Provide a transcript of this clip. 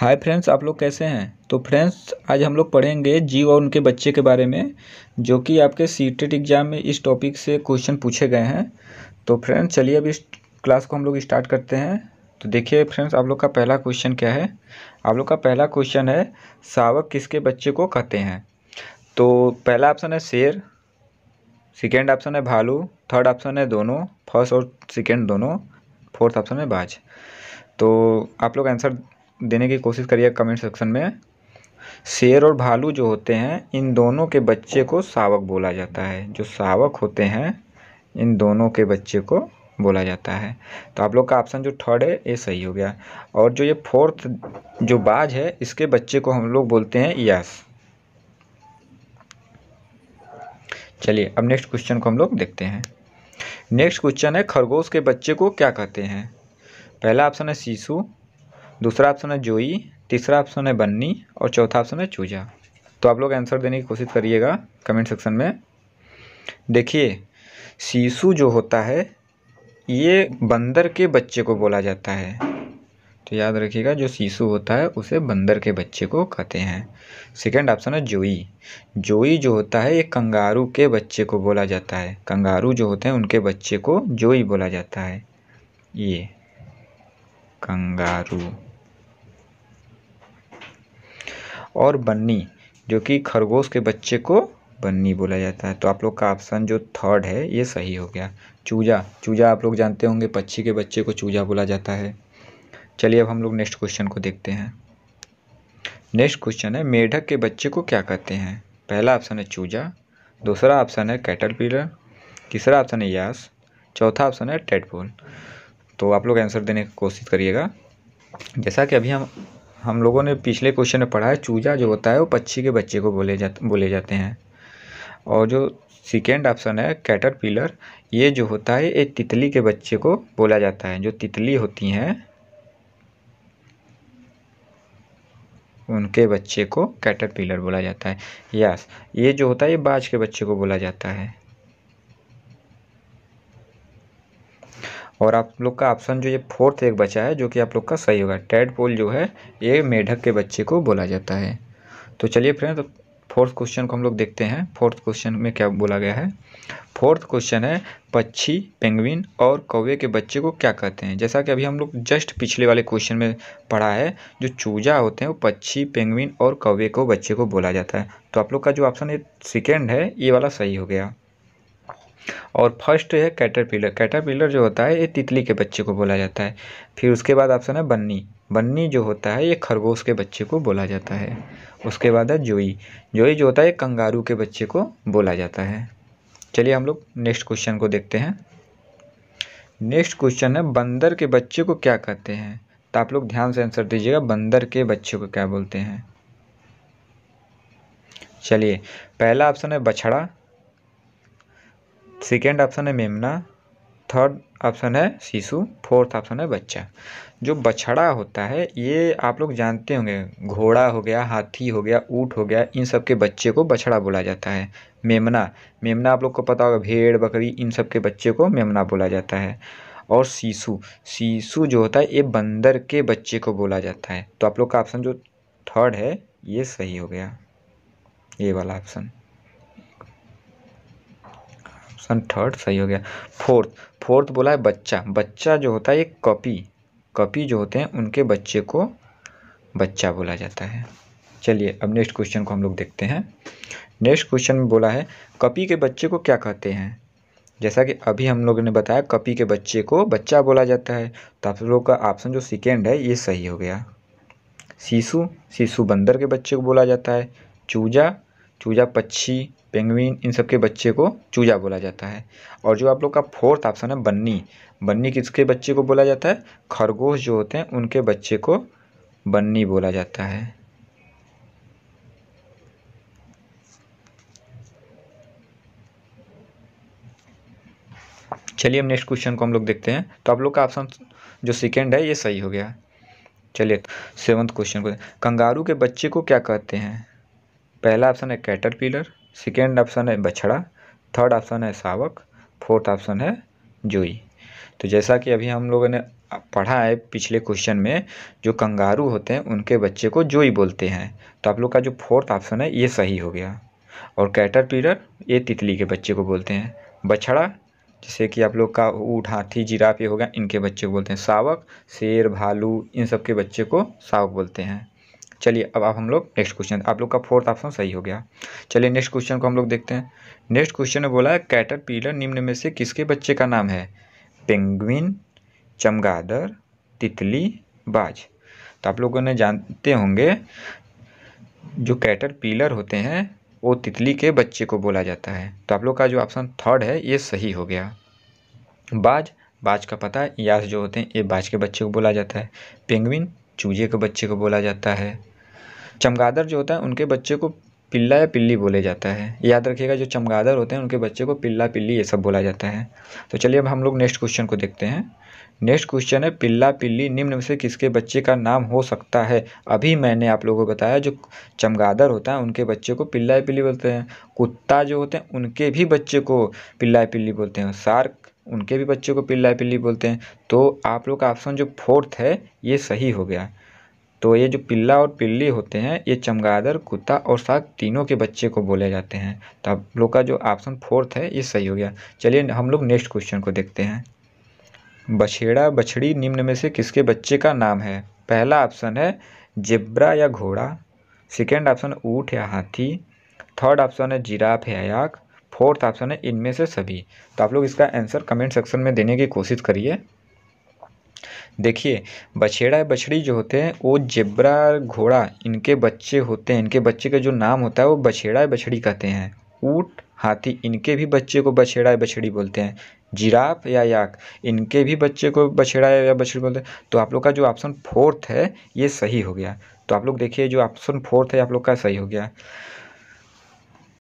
hi friends आप लोग कैसे हैं तो फ्रेंड्स आज हम लोग पढ़ेंगे जीव और उनके बच्चे के बारे में जो कि आपके सी एग्ज़ाम e में इस टॉपिक से क्वेश्चन पूछे गए हैं तो फ्रेंड्स चलिए अब इस क्लास को हम लोग स्टार्ट करते हैं तो देखिए फ्रेंड्स आप लोग का पहला क्वेश्चन क्या है आप लोग का पहला क्वेश्चन है सावक किसके बच्चे को कहते हैं तो पहला ऑप्शन है शेर सेकेंड ऑप्शन है भालू थर्ड ऑप्शन है दोनों फर्स्ट और सेकेंड दोनों फोर्थ ऑप्शन है बाज तो आप लोग आंसर देने की कोशिश करिए कमेंट सेक्शन में शेर और भालू जो होते हैं इन दोनों के बच्चे को सावक बोला जाता है जो सावक होते हैं इन दोनों के बच्चे को बोला जाता है तो आप लोग का ऑप्शन जो थर्ड है ये सही हो गया और जो ये फोर्थ जो बाज है इसके बच्चे को हम लोग बोलते हैं यस चलिए अब नेक्स्ट क्वेश्चन को हम लोग देखते हैं नेक्स्ट क्वेश्चन है खरगोश के बच्चे को क्या कहते हैं पहला ऑप्शन है शीशु दूसरा ऑप्शन है जोई तीसरा ऑप्शन है बन्नी और चौथा ऑप्शन है चूजा तो आप लोग आंसर देने की कोशिश करिएगा कमेंट सेक्शन में देखिए शीशु जो होता है ये बंदर के बच्चे को बोला जाता है तो याद रखिएगा जो शीशु होता है उसे बंदर के बच्चे को कहते हैं सेकंड ऑप्शन है जोई जोई जो होता है ये कंगारू के बच्चे को बोला जाता है कंगारू जो होते हैं उनके बच्चे को जोई बोला जाता है ये कंगारू और बन्नी जो कि खरगोश के बच्चे को बन्नी बोला जाता है तो आप लोग का ऑप्शन जो थर्ड है ये सही हो गया चूजा चूजा आप लोग जानते होंगे पक्षी के बच्चे को चूजा बोला जाता है चलिए अब हम लोग नेक्स्ट क्वेश्चन को देखते हैं नेक्स्ट क्वेश्चन है मेढक के बच्चे को क्या कहते हैं पहला ऑप्शन है चूजा दूसरा ऑप्शन है कैटल पीलर तीसरा ऑप्शन है यास चौथा ऑप्शन है टेडपोल तो आप लोग आंसर देने की कोशिश करिएगा जैसा कि अभी हम हम लोगों ने पिछले क्वेश्चन में पढ़ा है चूजा जो होता है वो पक्षी के बच्चे को बोले जाते बोले जाते हैं और जो सेकेंड ऑप्शन है कैटर पिलर ये जो होता है ये तितली के बच्चे को बोला जाता है जो तितली होती हैं उनके बच्चे को कैटर पिलर बोला जाता है यस ये जो होता है ये बाज के बच्चे को बोला जाता है और आप लोग का ऑप्शन जो ये फोर्थ एक बचा है जो कि आप लोग का सही होगा टेड पोल जो है ये मेढक के बच्चे को बोला जाता है तो चलिए फ्रेंड फोर्थ क्वेश्चन को हम लोग देखते हैं फोर्थ क्वेश्चन में क्या बोला गया है फोर्थ क्वेश्चन है पक्षी पेंगुइन और कौवे के बच्चे को क्या कहते हैं जैसा कि अभी हम लोग जस्ट पिछले वाले क्वेश्चन में पढ़ा है जो चूजा होते हैं वो पक्षी पेंगुइन और कौवे को बच्चे को बोला जाता है तो आप लोग का जो ऑप्शन ये सेकेंड है ये वाला सही हो गया और फर्स्ट है कैटरपिलर कैटरपिलर जो होता है ये तितली के बच्चे को बोला जाता है फिर उसके बाद ऑप्शन है बन्नी बन्नी जो होता है ये खरगोश के बच्चे को बोला जाता है उसके बाद है जोई जोई जो होता है कंगारू के बच्चे को बोला जाता है चलिए हम लोग नेक्स्ट क्वेश्चन को देखते हैं नेक्स्ट क्वेश्चन है बंदर के बच्चे को क्या कहते हैं तो आप लोग ध्यान से आंसर दीजिएगा बंदर के बच्चे को क्या बोलते हैं चलिए पहला ऑप्शन है बछड़ा सेकेंड ऑप्शन है मेमना थर्ड ऑप्शन है शिशु फोर्थ ऑप्शन है बच्चा जो बछड़ा होता है ये आप लोग जानते होंगे घोड़ा हो गया हाथी हो गया ऊँट हो गया इन सब के बच्चे को बछड़ा बोला जाता है मेमना मेमना आप लोग को पता होगा भेड़ बकरी इन सब के बच्चे को मेमना बोला जाता है और शीशु शीशु जो होता है ये बंदर के बच्चे को बोला जाता है तो आप लोग का ऑप्शन जो थर्ड है ये सही हो गया ये वाला ऑप्शन ऑप्शन थर्ड सही हो गया फोर्थ फोर्थ बोला है बच्चा बच्चा जो होता है एक कपी कपी जो होते हैं उनके बच्चे को बच्चा बोला जाता है चलिए अब नेक्स्ट क्वेश्चन को हम लोग देखते हैं नेक्स्ट क्वेश्चन में बोला है कपी के बच्चे को क्या कहते हैं जैसा कि अभी हम लोगों ने बताया कपी के बच्चे को बच्चा बोला जाता है तो आप लोग का ऑप्शन जो सेकेंड है ये सही हो गया शीशु शीशु बंदर के बच्चे को बोला जाता है चूजा चूजा पक्षी पेंगुइन इन सबके बच्चे को चूजा बोला जाता है और जो आप लोग का फोर्थ ऑप्शन है बन्नी बन्नी किसके बच्चे को बोला जाता है खरगोश जो होते हैं उनके बच्चे को बन्नी बोला जाता है चलिए हम नेक्स्ट क्वेश्चन को हम लोग देखते हैं तो आप लोग का ऑप्शन जो सेकेंड है ये सही हो गया चलिए सेवन्थ क्वेश्चन को कंगारू के बच्चे को क्या कहते हैं पहला ऑप्शन है कैटर पिलर सेकेंड ऑप्शन है बछड़ा थर्ड ऑप्शन है सावक फोर्थ ऑप्शन है जुई तो जैसा कि अभी हम लोगों ने पढ़ा है पिछले क्वेश्चन में जो कंगारू होते हैं उनके बच्चे को जोई बोलते हैं तो आप लोग का जो फोर्थ ऑप्शन है ये सही हो गया और कैटर पीडर ये तितली के बच्चे को बोलते हैं बछड़ा जैसे कि आप लोग का ऊँट हाथी जिराफ ये हो गया इनके बच्चे को बोलते हैं सावक शेर भालू इन सब के बच्चे को सावक बोलते हैं चलिए अब आप हम लोग नेक्स्ट क्वेश्चन आप लोग का फोर्थ ऑप्शन सही हो गया चलिए नेक्स्ट क्वेश्चन को हम लोग देखते हैं नेक्स्ट क्वेश्चन में बोला है कैटर पीलर निम्न में से किसके बच्चे का नाम है पेंगुइन चमगादर तितली बाज तो आप लोगों ने जानते होंगे जो कैटर पीलर होते हैं वो तितली के बच्चे को बोला जाता है तो आप लोग का जो ऑप्शन थर्ड है ये सही हो गया बाज बाज का पता है यास जो होते हैं ये बाज के बच्चे को बोला जाता है पेंगुइन चूजे के बच्चे को बोला जाता है चमगादड़ जो होता है उनके बच्चे को पिल्ला या पिल्ली बोले जाता है याद रखिएगा जो चमगादड़ होते हैं उनके बच्चे को पिल्ला पिल्ली ये सब बोला जाता है तो चलिए अब हम लोग नेक्स्ट क्वेश्चन को देखते हैं नेक्स्ट क्वेश्चन है पिल्ला पिल्ली निम्न में से किसके बच्चे का नाम हो सकता है अभी मैंने आप लोगों को बताया जो चमगादड़ होता है उनके बच्चे को पिल्ला या पिल्ली बोलते हैं कुत्ता जो होते हैं उनके भी बच्चे को पिल्ला या पिल्ली बोलते हैं सार्क उनके भी बच्चे को पिल्ला या पिल्ली बोलते हैं तो आप लोग का ऑप्शन जो फोर्थ है ये सही हो गया तो ये जो पिल्ला और पिल्ली होते हैं ये चमगादड़ कुत्ता और साग तीनों के बच्चे को बोले जाते हैं तो आप लोग का जो ऑप्शन फोर्थ है ये सही हो गया चलिए हम लोग नेक्स्ट क्वेश्चन को देखते हैं बछेड़ा बछड़ी निम्न में से किसके बच्चे का नाम है पहला ऑप्शन है जेब्रा या घोड़ा सेकेंड ऑप्शन ऊँट या हाथी थर्ड ऑप्शन है जिराफ या याक फोर्थ ऑप्शन है इनमें से सभी तो आप लोग इसका आंसर कमेंट सेक्शन में देने की कोशिश करिए देखिए बछेड़ा या बछड़ी जो होते हैं वो जेब्रा घोड़ा इनके बच्चे होते हैं इनके बच्चे का जो नाम होता है वो बछेड़ा या बछड़ी कहते हैं ऊँट हाथी इनके भी बच्चे को बछेड़ा या बछड़ी बोलते हैं जिराफ या याक इनके भी बच्चे को बछेड़ा या बछड़ी बोलते हैं तो आप लोग का जो ऑप्शन फोर्थ है ये सही हो गया तो आप लोग देखिए जो ऑप्शन फोर्थ है आप लोग का सही हो गया